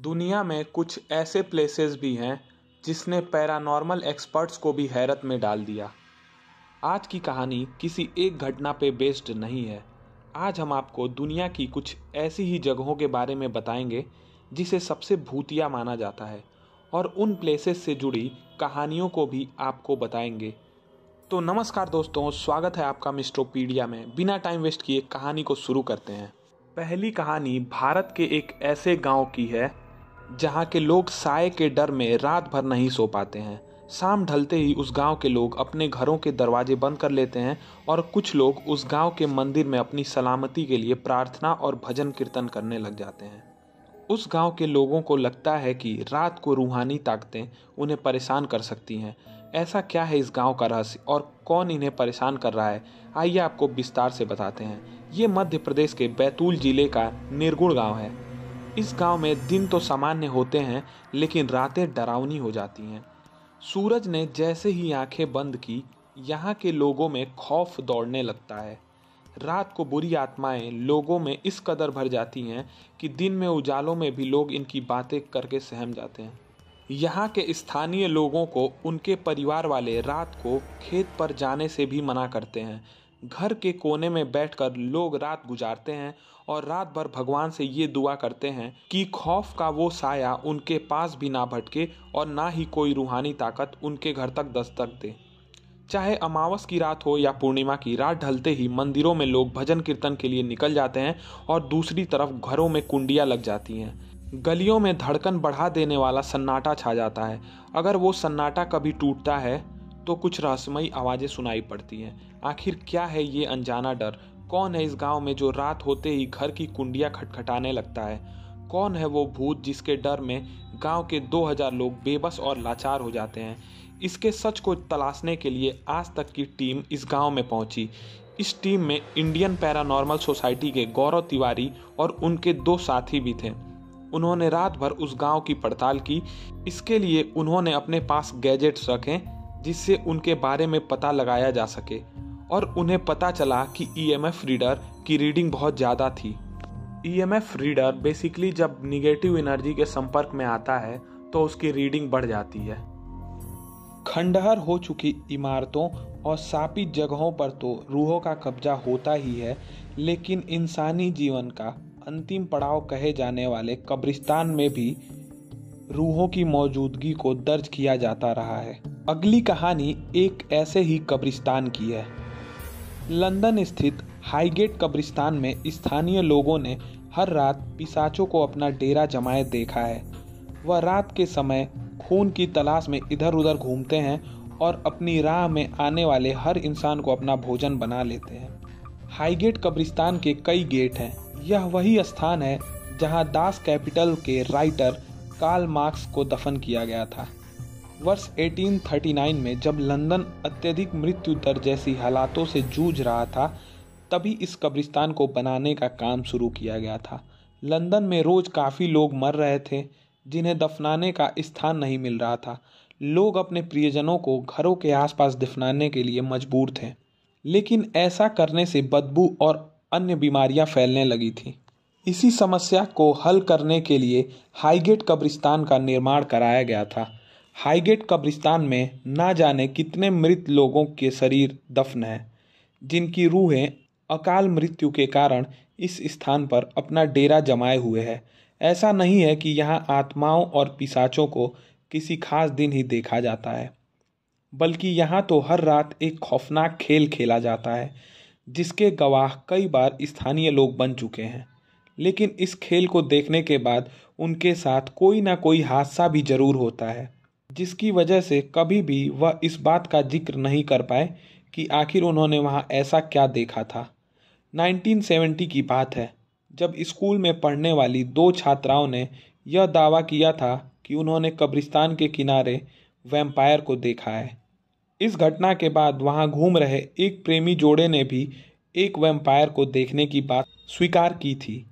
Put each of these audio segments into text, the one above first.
दुनिया में कुछ ऐसे प्लेसेस भी हैं जिसने पैरानॉर्मल एक्सपर्ट्स को भी हैरत में डाल दिया आज की कहानी किसी एक घटना पे बेस्ड नहीं है आज हम आपको दुनिया की कुछ ऐसी ही जगहों के बारे में बताएंगे जिसे सबसे भूतिया माना जाता है और उन प्लेसेस से जुड़ी कहानियों को भी आपको बताएंगे तो नमस्कार दोस्तों स्वागत है आपका मिस्ट्रोपीडिया में बिना टाइम वेस्ट किए कहानी को शुरू करते हैं पहली कहानी भारत के एक ऐसे गांव की है जहाँ के लोग साय के डर में रात भर नहीं सो पाते हैं शाम ढलते ही उस गांव के लोग अपने घरों के दरवाजे बंद कर लेते हैं और कुछ लोग उस गांव के मंदिर में अपनी सलामती के लिए प्रार्थना और भजन कीर्तन करने लग जाते हैं उस गांव के लोगों को लगता है कि रात को रूहानी ताकतें उन्हें परेशान कर सकती हैं ऐसा क्या है इस गांव का रहस्य और कौन इन्हें परेशान कर रहा है आइए आपको विस्तार से बताते हैं ये मध्य प्रदेश के बैतूल जिले का निर्गुण गाँव है इस गांव में दिन तो सामान्य होते हैं लेकिन रातें डरावनी हो जाती हैं सूरज ने जैसे ही आंखें बंद की यहाँ के लोगों में खौफ दौड़ने लगता है रात को बुरी आत्माएं लोगों में इस कदर भर जाती हैं कि दिन में उजालों में भी लोग इनकी बातें करके सहम जाते हैं यहाँ के स्थानीय लोगों को उनके परिवार वाले रात को खेत पर जाने से भी मना करते हैं घर के कोने में बैठकर लोग रात गुजारते हैं और रात भर भगवान से ये दुआ करते हैं कि खौफ का वो साया उनके पास भी ना भटके और ना ही कोई रूहानी ताकत उनके घर तक दस्तक दे चाहे अमावस की रात हो या पूर्णिमा की रात ढलते ही मंदिरों में लोग भजन कीर्तन के लिए निकल जाते हैं और दूसरी तरफ घरों में कुंडियाँ लग जाती हैं गलियों में धड़कन बढ़ा देने वाला सन्नाटा छा जाता है अगर वो सन्नाटा कभी टूटता है तो कुछ रहस्यमयी आवाज़ें सुनाई पड़ती हैं आखिर क्या है ये अनजाना डर कौन है इस गांव में जो रात होते ही घर की कुंडिया खटखटाने लगता है कौन है वो भूत जिसके डर में गांव के 2000 लोग बेबस और लाचार हो जाते हैं इसके सच को तलाशने के लिए आज तक की टीम इस गांव में पहुंची इस टीम में इंडियन पैरानॉर्मल सोसाइटी के गौरव तिवारी और उनके दो साथी भी थे उन्होंने रात भर उस गांव की पड़ताल की इसके लिए उन्होंने अपने पास गैजेट्स रखे जिससे उनके बारे में पता लगाया जा सके और उन्हें पता चला कि ईएमएफ e रीडर की रीडिंग बहुत ज़्यादा थी ईएमएफ रीडर बेसिकली जब निगेटिव एनर्जी के संपर्क में आता है तो उसकी रीडिंग बढ़ जाती है खंडहर हो चुकी इमारतों और सापित जगहों पर तो रूहों का कब्जा होता ही है लेकिन इंसानी जीवन का अंतिम पड़ाव कहे जाने वाले कब्रिस्तान में भी रूहों की मौजूदगी को दर्ज किया जाता रहा है अगली कहानी एक ऐसे ही कब्रिस्तान की है लंदन स्थित हाईगेट कब्रिस्तान में स्थानीय लोगों ने हर रात पिसाचों को अपना डेरा जमाए देखा है वह रात के समय खून की तलाश में इधर उधर घूमते हैं और अपनी राह में आने वाले हर इंसान को अपना भोजन बना लेते हैं हाईगेट कब्रिस्तान के कई गेट हैं यह वही स्थान है जहां दास कैपिटल के राइटर कार्ल मार्क्स को दफन किया गया था वर्ष 1839 में जब लंदन अत्यधिक मृत्यु दर जैसी हालातों से जूझ रहा था तभी इस कब्रिस्तान को बनाने का काम शुरू किया गया था लंदन में रोज़ काफ़ी लोग मर रहे थे जिन्हें दफनाने का स्थान नहीं मिल रहा था लोग अपने प्रियजनों को घरों के आसपास दफनाने के लिए मजबूर थे लेकिन ऐसा करने से बदबू और अन्य बीमारियां फैलने लगी थी इसी समस्या को हल करने के लिए हाईगेट कब्रिस्तान का निर्माण कराया गया था हाईगेट कब्रिस्तान में ना जाने कितने मृत लोगों के शरीर दफ़न हैं जिनकी रूहें अकाल मृत्यु के कारण इस स्थान पर अपना डेरा जमाए हुए है ऐसा नहीं है कि यहाँ आत्माओं और पिसाचों को किसी खास दिन ही देखा जाता है बल्कि यहाँ तो हर रात एक खौफनाक खेल खेला जाता है जिसके गवाह कई बार स्थानीय लोग बन चुके हैं लेकिन इस खेल को देखने के बाद उनके साथ कोई ना कोई हादसा भी जरूर होता है जिसकी वजह से कभी भी वह इस बात का जिक्र नहीं कर पाए कि आखिर उन्होंने वहाँ ऐसा क्या देखा था 1970 की बात है जब स्कूल में पढ़ने वाली दो छात्राओं ने यह दावा किया था कि उन्होंने कब्रिस्तान के किनारे वैम्पायर को देखा है इस घटना के बाद वहाँ घूम रहे एक प्रेमी जोड़े ने भी एक वैम्पायर को देखने की बात स्वीकार की थी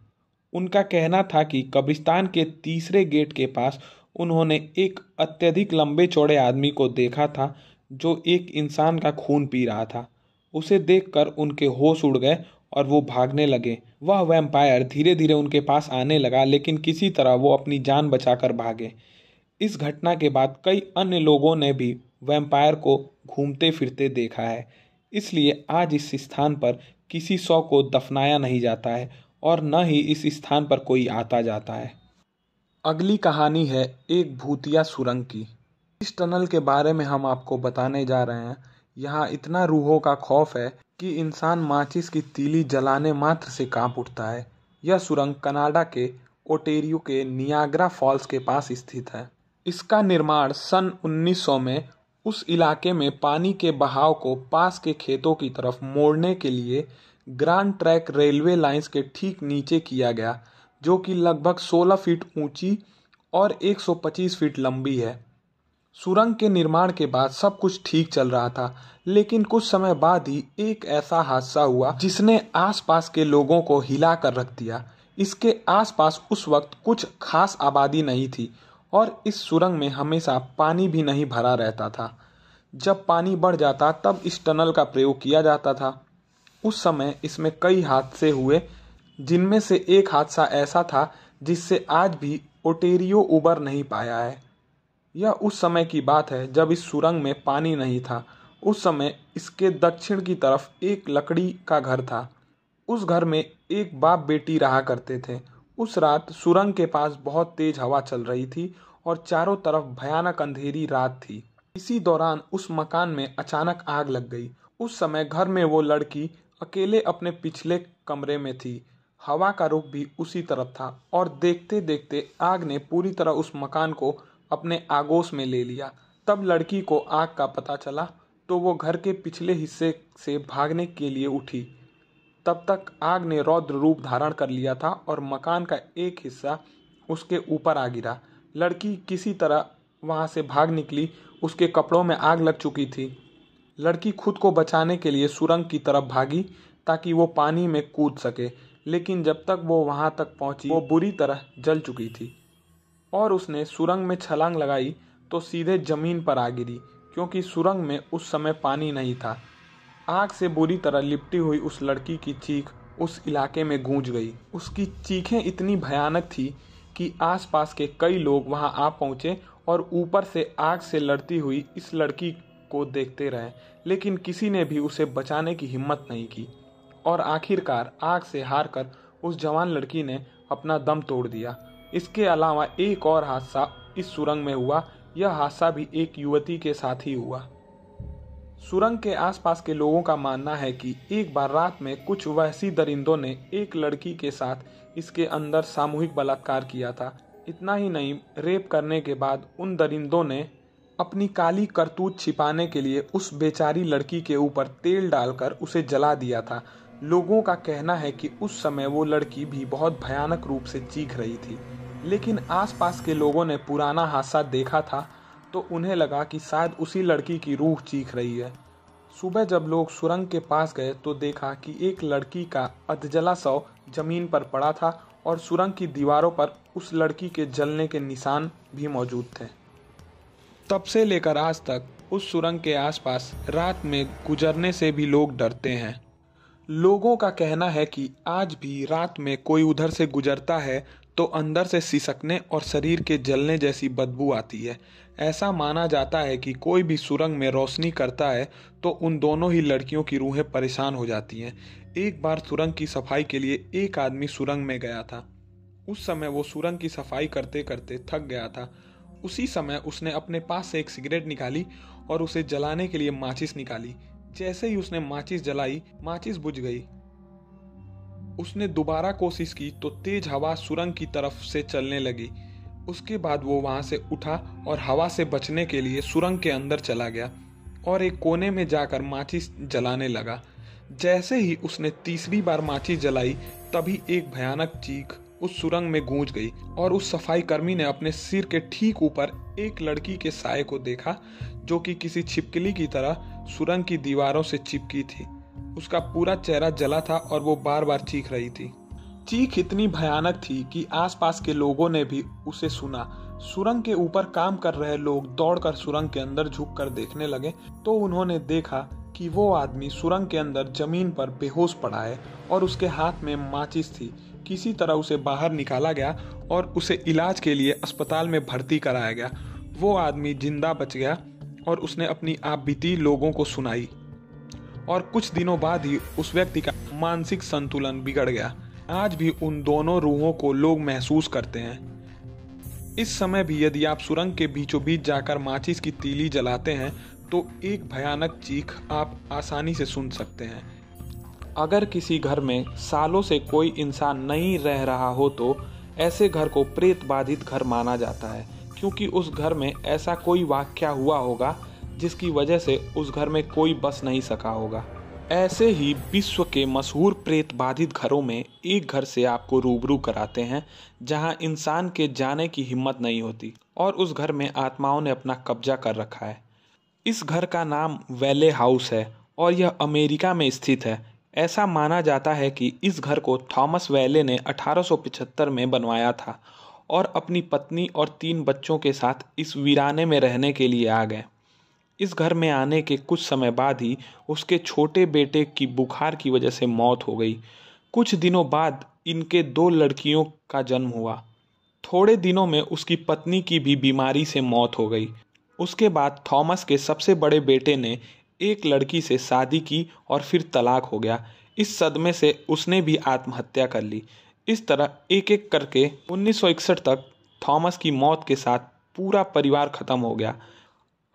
उनका कहना था कि कब्रिस्तान के तीसरे गेट के पास उन्होंने एक अत्यधिक लंबे चौड़े आदमी को देखा था जो एक इंसान का खून पी रहा था उसे देखकर उनके होश उड़ गए और वो भागने लगे वह वैम्पायर धीरे धीरे उनके पास आने लगा लेकिन किसी तरह वो अपनी जान बचाकर भागे इस घटना के बाद कई अन्य लोगों ने भी वैम्पायर को घूमते फिरते देखा है इसलिए आज इस स्थान पर किसी शव को दफनाया नहीं जाता है और न ही इस स्थान पर कोई आता जाता है अगली कहानी है एक भूतिया सुरंग की इस टनल के बारे में हम आपको बताने जा रहे हैं यहाँ इतना रूहों का खौफ है कि इंसान माचिस की तीली जलाने मात्र से कांप उठता है यह सुरंग कनाडा के ओटेरियो के नियाग्रा फॉल्स के पास स्थित है इसका निर्माण सन 1900 में उस इलाके में पानी के बहाव को पास के खेतों की तरफ मोड़ने के लिए ग्रांड ट्रैक रेलवे लाइंस के ठीक नीचे किया गया जो कि लगभग 16 फीट ऊंची और 125 फीट लंबी है सुरंग के निर्माण के बाद सब कुछ ठीक चल रहा था लेकिन कुछ समय बाद ही एक ऐसा हादसा हुआ जिसने आसपास के लोगों को हिला कर रख दिया इसके आसपास उस वक्त कुछ खास आबादी नहीं थी और इस सुरंग में हमेशा पानी भी नहीं भरा रहता था जब पानी बढ़ जाता तब इस टनल का प्रयोग किया जाता था उस समय इसमें कई हादसे हुए जिनमें से एक हादसा ऐसा था जिससे आज भी ओटेरियो उबर नहीं पाया है यह उस समय की बात है जब इस सुरंग में पानी नहीं था उस समय इसके दक्षिण की तरफ एक लकड़ी का घर था उस घर में एक बाप बेटी रहा करते थे उस रात सुरंग के पास बहुत तेज हवा चल रही थी और चारों तरफ भयानक अंधेरी रात थी इसी दौरान उस मकान में अचानक आग लग गई उस समय घर में वो लड़की अकेले अपने पिछले कमरे में थी हवा का रुख भी उसी तरफ था और देखते देखते आग ने पूरी तरह उस मकान को अपने आगोश में ले लिया तब लड़की को आग का पता चला तो वो घर के पिछले हिस्से से भागने के लिए उठी तब तक आग ने रौद्र रूप धारण कर लिया था और मकान का एक हिस्सा उसके ऊपर आ गिरा लड़की किसी तरह वहाँ से भाग निकली उसके कपड़ों में आग लग चुकी थी लड़की खुद को बचाने के लिए सुरंग की तरफ भागी ताकि वो पानी में कूद सके लेकिन जब तक वो वहाँ तक पहुँची वो बुरी तरह जल चुकी थी और उसने सुरंग में छलांग लगाई तो सीधे जमीन पर आ गिरी क्योंकि सुरंग में उस समय पानी नहीं था आग से बुरी तरह लिपटी हुई उस लड़की की चीख उस इलाके में गूंज गई उसकी चीखें इतनी भयानक थी कि आसपास के कई लोग वहां आ पहुंचे और ऊपर से आग से लड़ती हुई इस लड़की को देखते रहे लेकिन किसी ने भी उसे बचाने की हिम्मत नहीं की और आखिरकार आग से हार कर उस जवान लड़की ने अपना दम तोड़ दिया इसके अलावा एक और हादसा इस सुरंग में हुआ यह हादसा भी एक युवती के साथ ही हुआ सुरंग के आसपास के लोगों का मानना है कि एक बार रात में कुछ वैसी दरिंदों ने एक लड़की के साथ इसके अंदर सामूहिक बलात्कार किया था इतना ही नहीं रेप करने के बाद उन दरिंदों ने अपनी काली करतूत छिपाने के लिए उस बेचारी लड़की के ऊपर तेल डालकर उसे जला दिया था लोगों का कहना है कि उस समय वो लड़की भी बहुत भयानक रूप से चीख रही थी लेकिन आसपास के लोगों ने पुराना हादसा देखा था तो उन्हें लगा कि शायद उसी लड़की की रूह चीख रही है सुबह जब लोग सुरंग के पास गए तो देखा कि एक लड़की का अधजला शव जमीन पर पड़ा था और सुरंग की दीवारों पर उस लड़की के जलने के निशान भी मौजूद थे तब से लेकर आज तक उस सुरंग के आसपास रात में गुजरने से भी लोग डरते हैं लोगों का कहना है कि आज भी रात में कोई उधर से गुजरता है तो अंदर से सिसकने और शरीर के जलने जैसी बदबू आती है ऐसा माना जाता है कि कोई भी सुरंग में रोशनी करता है तो उन दोनों ही लड़कियों की रूहें परेशान हो जाती हैं एक बार सुरंग की सफाई के लिए एक आदमी सुरंग में गया था उस समय वो सुरंग की सफाई करते करते थक गया था उसी समय उसने अपने पास से एक सिगरेट निकाली और उसे जलाने के लिए माचिस निकाली जैसे ही उसने माचिस जलाई माचिस बुझ गई उसने दोबारा कोशिश की तो तेज हवा सुरंग की तरफ से चलने लगी उसके बाद वो वहां से उठा और हवा से बचने के लिए सुरंग के अंदर चला गया और एक कोने में जाकर माचिस जलाने लगा जैसे ही उसने तीसरी बार माचिस जलाई तभी एक भयानक चीख उस सुरंग में गूंज गई और उस सफाई कर्मी ने अपने सिर के ठीक ऊपर एक लड़की के साय को देखा जो कि किसी छिपकली की तरह सुरंग की दीवारों से चिपकी थी उसका पूरा चेहरा जला था और वो बार बार चीख रही थी चीख इतनी भयानक थी कि आसपास के लोगों ने भी उसे सुना सुरंग के ऊपर काम कर रहे लोग दौड़कर सुरंग के अंदर झुक कर देखने लगे तो उन्होंने देखा कि वो आदमी सुरंग के अंदर जमीन पर बेहोश पड़ा है और उसके हाथ में माचिस थी किसी तरह उसे बाहर निकाला गया और उसे इलाज के लिए अस्पताल में भर्ती कराया गया वो आदमी जिंदा बच गया और उसने अपनी आप बीती लोगों को सुनाई और कुछ दिनों बाद ही उस व्यक्ति का मानसिक संतुलन बिगड़ गया आज भी उन दोनों रूहों को लोग महसूस करते हैं इस समय भी यदि आप सुरंग के बीचों बीच जाकर माचिस की तीली जलाते हैं तो एक भयानक चीख आप आसानी से सुन सकते हैं अगर किसी घर में सालों से कोई इंसान नहीं रह रहा हो तो ऐसे घर को प्रेत बाधित घर माना जाता है क्योंकि उस घर में ऐसा कोई वाक्य हुआ होगा जिसकी वजह से उस घर में कोई बस नहीं सका होगा ऐसे ही विश्व के मशहूर प्रेत बाधित घरों में एक घर से आपको रूबरू कराते हैं जहां इंसान के जाने की हिम्मत नहीं होती और उस घर में आत्माओं ने अपना कब्जा कर रखा है इस घर का नाम वैले हाउस है और यह अमेरिका में स्थित है ऐसा माना जाता है कि इस घर को थॉमस वैले ने 1875 में बनवाया था और अपनी पत्नी और तीन बच्चों के साथ इस वीराने में रहने के लिए आ गए इस घर में आने के कुछ समय बाद ही उसके छोटे बेटे की बुखार की वजह से मौत हो गई कुछ दिनों बाद इनके दो लड़कियों का जन्म हुआ थोड़े दिनों में उसकी पत्नी की भी बीमारी से मौत हो गई उसके बाद थॉमस के सबसे बड़े बेटे ने एक लड़की से शादी की और फिर तलाक हो गया इस सदमे से उसने भी आत्महत्या कर ली इस तरह एक एक करके उन्नीस तक थॉमस की मौत के साथ पूरा परिवार ख़त्म हो गया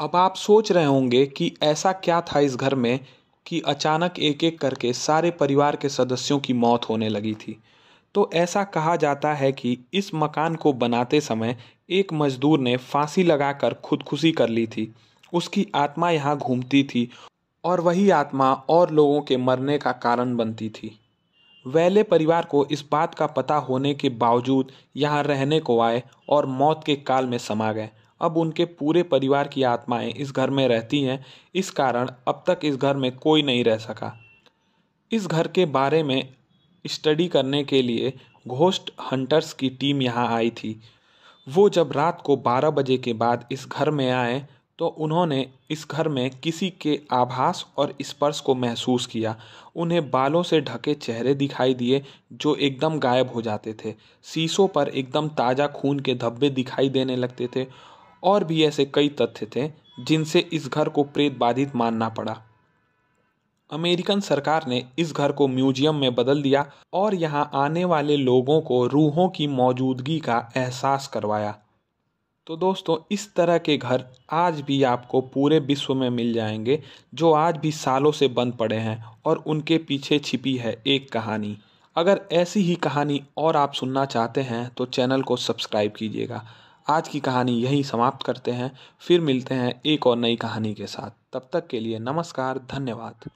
अब आप सोच रहे होंगे कि ऐसा क्या था इस घर में कि अचानक एक एक करके सारे परिवार के सदस्यों की मौत होने लगी थी तो ऐसा कहा जाता है कि इस मकान को बनाते समय एक मजदूर ने फांसी लगाकर खुदकुशी कर ली थी उसकी आत्मा यहाँ घूमती थी और वही आत्मा और लोगों के मरने का कारण बनती थी वैले परिवार को इस बात का पता होने के बावजूद यहाँ रहने को आए और मौत के काल में समा गए अब उनके पूरे परिवार की आत्माएं इस घर में रहती हैं इस कारण अब तक इस घर में कोई नहीं रह सका इस घर के बारे में स्टडी करने के लिए घोस्ट हंटर्स की टीम यहाँ आई थी वो जब रात को 12 बजे के बाद इस घर में आए तो उन्होंने इस घर में किसी के आभास और स्पर्श को महसूस किया उन्हें बालों से ढके चेहरे दिखाई दिए जो एकदम गायब हो जाते थे शीशों पर एकदम ताज़ा खून के धब्बे दिखाई देने लगते थे और भी ऐसे कई तथ्य थे जिनसे इस घर को प्रेत बाधित मानना पड़ा अमेरिकन सरकार ने इस घर को म्यूजियम में बदल दिया और यहाँ आने वाले लोगों को रूहों की मौजूदगी का एहसास करवाया तो दोस्तों इस तरह के घर आज भी आपको पूरे विश्व में मिल जाएंगे जो आज भी सालों से बंद पड़े हैं और उनके पीछे छिपी है एक कहानी अगर ऐसी ही कहानी और आप सुनना चाहते हैं तो चैनल को सब्सक्राइब कीजिएगा आज की कहानी यहीं समाप्त करते हैं फिर मिलते हैं एक और नई कहानी के साथ तब तक के लिए नमस्कार धन्यवाद